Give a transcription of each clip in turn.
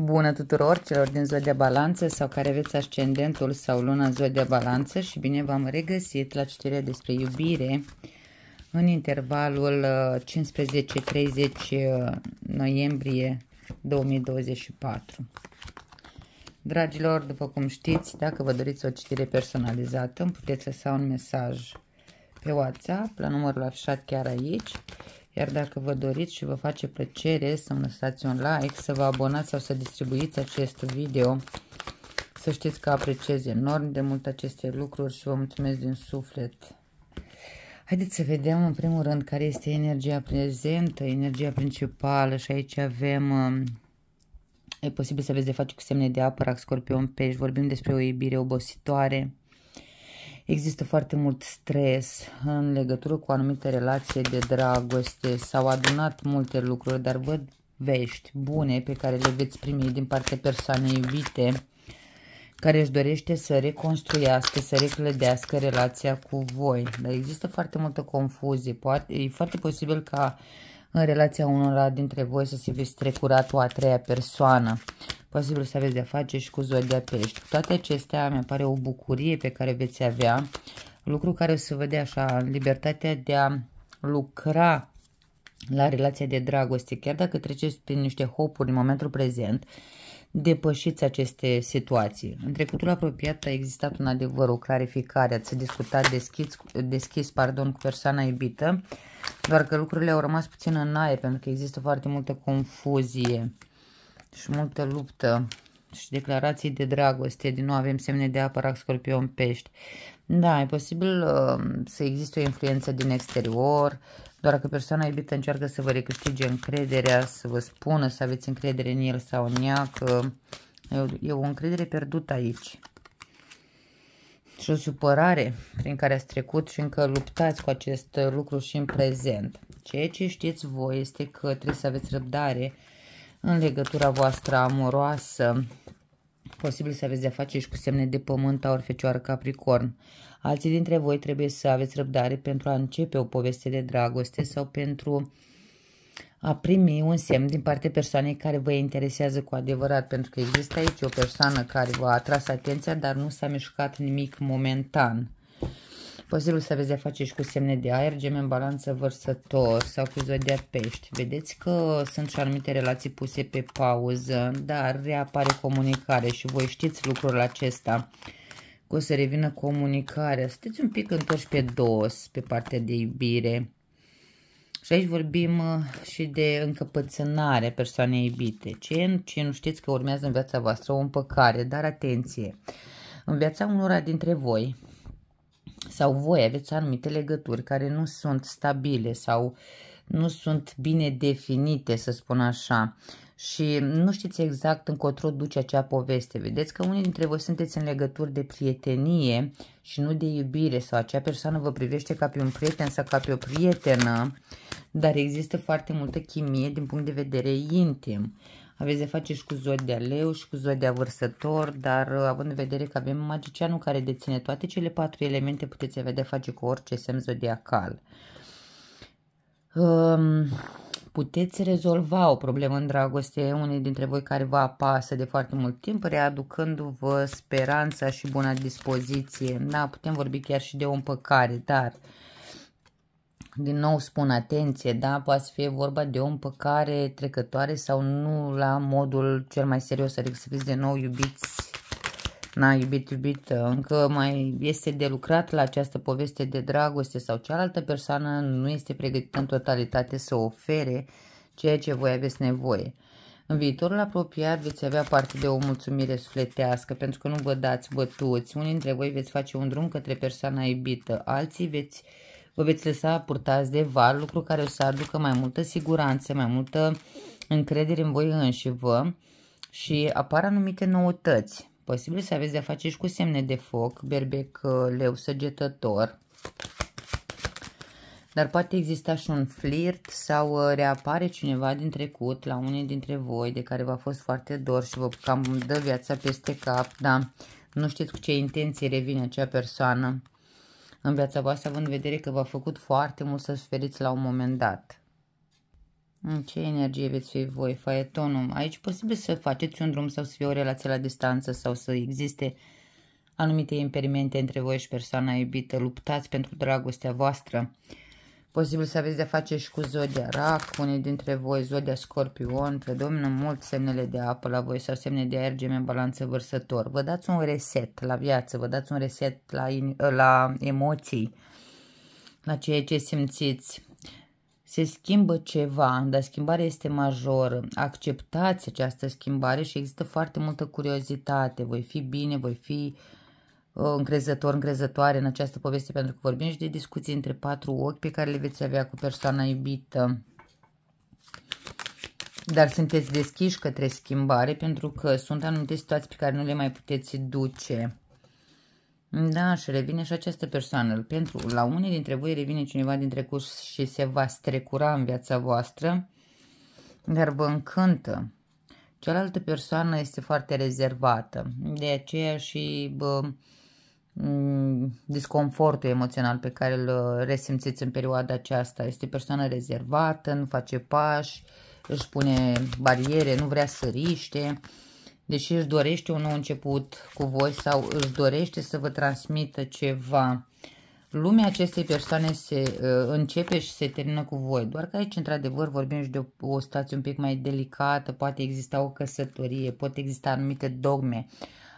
Bună tuturor celor din Zodia balanță sau care aveți ascendentul sau luna în ziua balanță și bine v-am regăsit la citirea despre iubire în intervalul 15-30 uh, uh, noiembrie 2024. Dragilor, după cum știți, dacă vă doriți o citire personalizată, îmi puteți lăsa un mesaj pe WhatsApp la numărul afișat chiar aici iar dacă vă doriți și vă face plăcere să mă lăsați un like, să vă abonați sau să distribuiți acest video, să știți că apreciez enorm de mult aceste lucruri și vă mulțumesc din suflet. Haideți să vedem în primul rând care este energia prezentă, energia principală și aici avem... Um, e posibil să aveți de face cu semne de apă, scorpion, pești, vorbim despre o iubire obositoare, Există foarte mult stres în legătură cu anumite relații de dragoste. S-au adunat multe lucruri, dar văd vești bune pe care le veți primi din partea persoanei iubite care își dorește să reconstruiască, să reclădească relația cu voi. Dar există foarte multă confuzie. Poate, e foarte posibil ca în relația unora dintre voi să se veți strecura o a treia persoană posibil să aveți de-a face și cu zodia pești. Cu toate acestea, mi pare o bucurie pe care veți avea, lucru care o să vă dea așa, libertatea de a lucra la relația de dragoste, chiar dacă treceți prin niște hopuri în momentul prezent, depășiți aceste situații. În trecutul apropiat a existat un adevăr, o clarificare, ați discutat deschis, deschis pardon, cu persoana iubită, doar că lucrurile au rămas puțin în aer pentru că există foarte multă confuzie. Deci multă luptă și declarații de dragoste. Din nou avem semne de apă, scorpion, pești. Da, e posibil uh, să existe o influență din exterior, doar că persoana iubită încearcă să vă recâștige încrederea, să vă spună să aveți încredere în el sau în ea, că e o încredere pierdută aici. Și o supărare prin care ați trecut și încă luptați cu acest lucru și în prezent. Ceea ce știți voi este că trebuie să aveți răbdare în legătura voastră amoroasă. Posibil să aveți de-a face și cu semne de pământ, aur, fecioară, capricorn. Alții dintre voi trebuie să aveți răbdare pentru a începe o poveste de dragoste sau pentru a primi un semn din partea persoanei care vă interesează cu adevărat, pentru că există aici o persoană care v-a atras atenția, dar nu s-a mișcat nimic momentan. Păzelul să aveți de-a face și cu semne de aer, gemen, balanță, vărsător sau cu zodia pești. Vedeți că sunt și anumite relații puse pe pauză, dar reapare comunicare și voi știți lucrul acesta. Că o să revină comunicarea. Sunteți un pic întorși pe dos, pe partea de iubire. Și aici vorbim uh, și de încăpățânare persoanei iubite. Ce, ce nu știți că urmează în viața voastră o împăcare, dar atenție! În viața unora dintre voi, sau voi aveți anumite legături care nu sunt stabile sau nu sunt bine definite, să spun așa, și nu știți exact încotro duce acea poveste. Vedeți că unii dintre voi sunteți în legături de prietenie și nu de iubire sau acea persoană vă privește ca pe un prieten sau ca pe o prietenă, dar există foarte multă chimie din punct de vedere intim aveți de face și cu zodia leu și cu zodia vărsător, dar uh, având în vedere că avem magicianul care deține toate cele patru elemente, puteți avea de face cu orice semn zodiacal. Um, puteți rezolva o problemă în dragoste, unii dintre voi care vă apasă de foarte mult timp, readucându-vă speranța și buna dispoziție. Da, putem vorbi chiar și de o împăcare, dar uh, din nou spun atenție, da, poate să fie vorba de o împăcare trecătoare sau nu la modul cel mai serios, adică să fiți de nou iubiți, na, iubit, iubit, încă mai este de lucrat la această poveste de dragoste sau cealaltă persoană nu este pregătită în totalitate să ofere ceea ce voi aveți nevoie. În viitorul apropiat veți avea parte de o mulțumire sufletească pentru că nu vă dați bătuți. Unii dintre voi veți face un drum către persoana iubită, alții veți uh, vă veți lăsa purtați de val, lucru care o să aducă mai multă siguranță, mai multă încredere în voi înși vă și apar anumite noutăți. Posibil să aveți de-a face și cu semne de foc, berbec, leu, săgetător, dar poate exista și un flirt sau uh, reapare cineva din trecut la unii dintre voi de care v-a fost foarte dor și vă cam dă viața peste cap, da? Nu știți cu ce intenție revine acea persoană în viața voastră, având în vedere că v-a făcut foarte mult să suferiți la un moment dat. În ce energie veți fi voi, faetonul? Aici posibil să faceți un drum sau să fie o relație la distanță sau să existe anumite imperimente între voi și persoana iubită. Luptați pentru dragostea voastră. Uh, Posibil să aveți de face și cu Zodia Rac, unii dintre voi, Zodia Scorpion, predomină mult semnele de apă la voi sau semne de aer, gemen, balanță, vărsător. Vă dați un reset la viață, vă dați un reset la, la emoții, la ceea ce simțiți. Se schimbă ceva, dar schimbarea este majoră. Acceptați această schimbare și există foarte multă curiozitate. Voi fi bine, voi fi uh, Uh, încrezător, încrezătoare în această poveste pentru că vorbim și de discuții între patru ochi pe care le veți avea cu persoana iubită. Dar sunteți deschiși către schimbare pentru că sunt anumite situații pe care nu le mai puteți duce. Da, și revine și această persoană. Pentru la unii dintre voi revine cineva din trecut și se va strecura în viața voastră, dar vă încântă. Cealaltă persoană este foarte rezervată, de aceea și bă, disconfortul emoțional pe care îl uh, resimțiți în perioada aceasta. Este o persoană rezervată, nu face pași, își pune bariere, nu vrea să riște, deși își dorește un nou început cu voi sau își dorește să vă transmită ceva. Lumea acestei persoane se uh, începe și se termină cu voi, doar că aici, într-adevăr, vorbim și de o, o stație un pic mai delicată, poate exista o căsătorie, pot exista anumite dogme,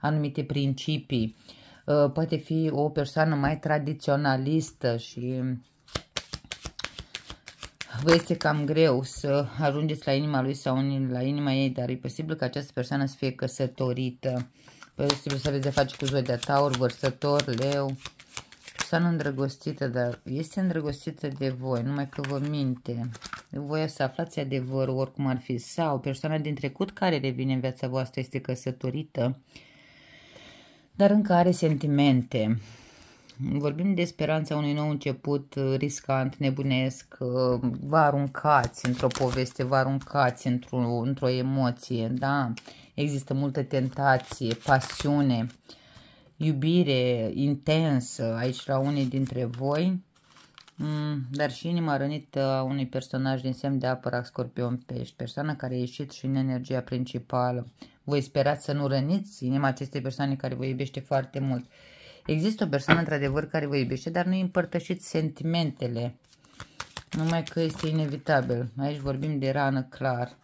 anumite principii, uh, Uh, poate fi o persoană mai tradiționalistă și vă este cam greu să ajungeți la inima lui sau la inima ei, dar e posibil că această persoană să fie căsătorită. Posibil să aveți de face cu zodia taur, vărsător, leu. Persoană îndrăgostită, dar este îndrăgostită de voi, numai că vă minte. Voi să aflați adevărul oricum ar fi. Sau persoana din trecut care revine în viața voastră este căsătorită dar încă are sentimente. Vorbim de speranța unui nou început uh, riscant, nebunesc, uh, vă aruncați într-o poveste, vă aruncați într-o într, emoție, da? Există multă tentație, pasiune, iubire intensă aici la unii dintre voi, mm, dar și inima rănită a unui personaj din semn de apărat scorpion pești, persoana care a ieșit și în energia principală, voi sperați să nu răniți inima acestei persoane care vă iubește foarte mult. Există o persoană într-adevăr care vă iubește, dar nu împărtășiți sentimentele. Numai că este inevitabil. Aici vorbim de rană clar.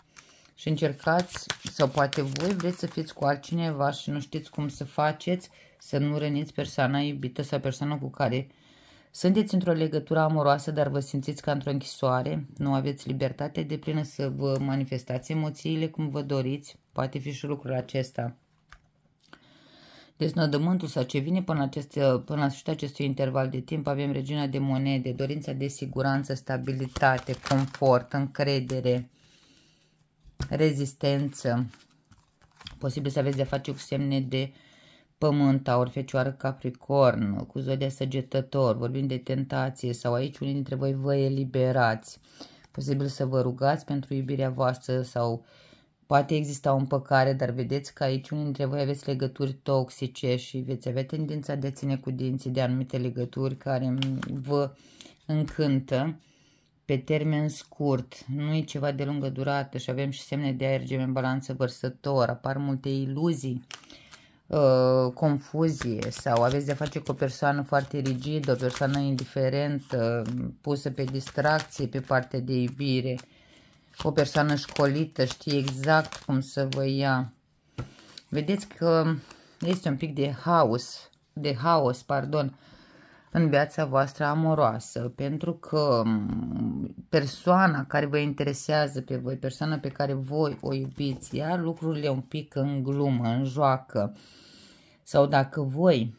Și încercați, sau poate voi vreți să fiți cu altcineva și nu știți cum să faceți, să nu răniți persoana iubită sau persoana cu care sunteți într-o legătură amoroasă, dar vă simțiți ca într-o închisoare, nu aveți libertate de plină să vă manifestați emoțiile cum vă doriți, poate fi și lucrul acesta. Deznodământul sau ce vine până, acest, până la sfârșitul acestui interval de timp avem regina de monede, dorința de siguranță, stabilitate, confort, încredere, rezistență. Posibil să aveți de-a face cu semne de uh, pământ, aur, fecioară, capricorn, cu zodia săgetător, vorbim de tentație sau aici unii dintre voi vă eliberați. Posibil să vă rugați pentru iubirea voastră sau poate exista o împăcare, dar vedeți că aici unii dintre voi aveți legături toxice și veți avea tendința de a ține cu dinții de anumite legături care vă încântă pe termen scurt, nu e ceva de lungă durată și avem și semne de aer, gem în balanță vărsător, apar multe iluzii Uh, confuzie sau aveți de face cu o persoană foarte rigidă, o persoană indiferentă, pusă pe distracție pe partea de iubire, o persoană școlită, știe exact cum să vă ia. Vedeți că este un pic de haos, de haos, pardon, în viața voastră amoroasă, pentru că persoana care vă interesează pe voi, persoana pe care voi o iubiți, ia lucrurile un pic în glumă, în joacă. Sau dacă voi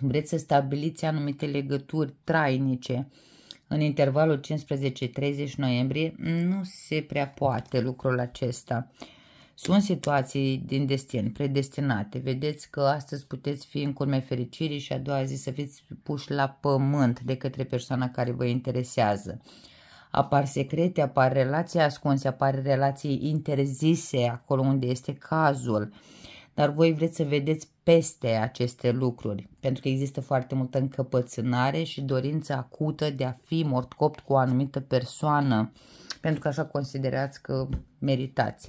vreți să stabiliți anumite legături trainice în intervalul 15-30 noiembrie, nu se prea poate lucrul acesta. Uh, sunt situații din destin, predestinate. Vedeți că astăzi puteți fi în culmea fericirii și a doua zi să fiți puși la pământ de către persoana care vă interesează. Apar secrete, apar relații ascunse, apar relații interzise acolo unde este cazul. Dar voi vreți să vedeți peste aceste lucruri, pentru că există foarte multă încăpățânare și dorință acută de a fi copt cu o anumită persoană, pentru că așa considerați că meritați.